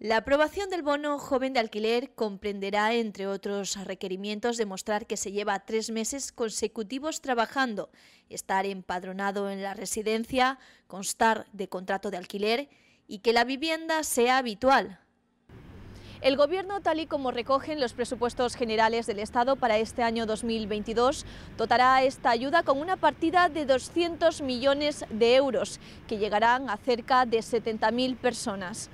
La aprobación del bono joven de alquiler comprenderá, entre otros requerimientos, demostrar que se lleva tres meses consecutivos trabajando, estar empadronado en la residencia, constar de contrato de alquiler y que la vivienda sea habitual, el Gobierno, tal y como recogen los presupuestos generales del Estado para este año 2022, dotará esta ayuda con una partida de 200 millones de euros, que llegarán a cerca de 70.000 personas.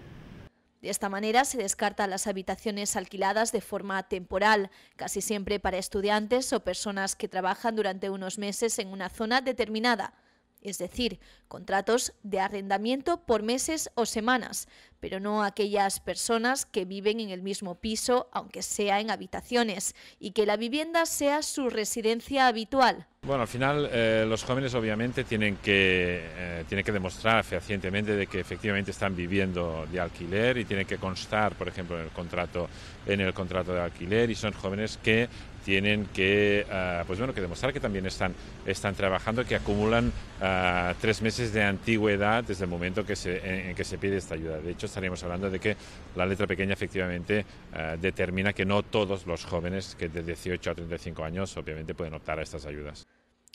De esta manera se descartan las habitaciones alquiladas de forma temporal, casi siempre para estudiantes o personas que trabajan durante unos meses en una zona determinada, es decir, contratos de arrendamiento por meses o semanas, pero no aquellas personas que viven en el mismo piso, aunque sea en habitaciones, y que la vivienda sea su residencia habitual. Bueno, al final eh, los jóvenes obviamente tienen que, eh, tienen que demostrar fehacientemente de que efectivamente están viviendo de alquiler y tienen que constar, por ejemplo, en el contrato, en el contrato de alquiler y son jóvenes que tienen que, eh, pues bueno, que demostrar que también están, están trabajando, que acumulan tres meses de antigüedad desde el momento que en, en que se pide esta ayuda. De hecho, estaríamos hablando de que la letra pequeña efectivamente eh, determina que no todos los jóvenes que de 18 a 35 años obviamente pueden optar a estas ayudas.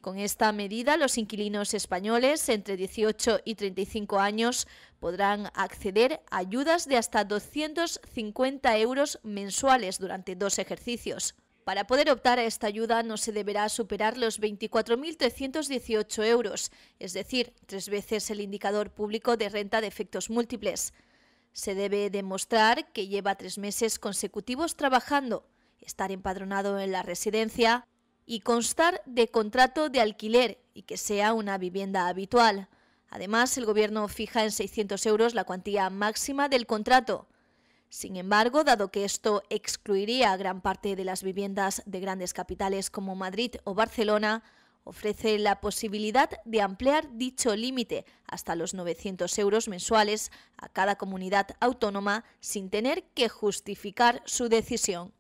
Con esta medida, los inquilinos españoles entre 18 y 35 años podrán acceder a ayudas de hasta 250 euros mensuales durante dos ejercicios. Para poder optar a esta ayuda no se deberá superar los 24.318 euros, es decir, tres veces el indicador público de renta de efectos múltiples. Se debe demostrar que lleva tres meses consecutivos trabajando, estar empadronado en la residencia y constar de contrato de alquiler y que sea una vivienda habitual. Además, el Gobierno fija en 600 euros la cuantía máxima del contrato. Sin embargo, dado que esto excluiría a gran parte de las viviendas de grandes capitales como Madrid o Barcelona, ofrece la posibilidad de ampliar dicho límite hasta los 900 euros mensuales a cada comunidad autónoma sin tener que justificar su decisión.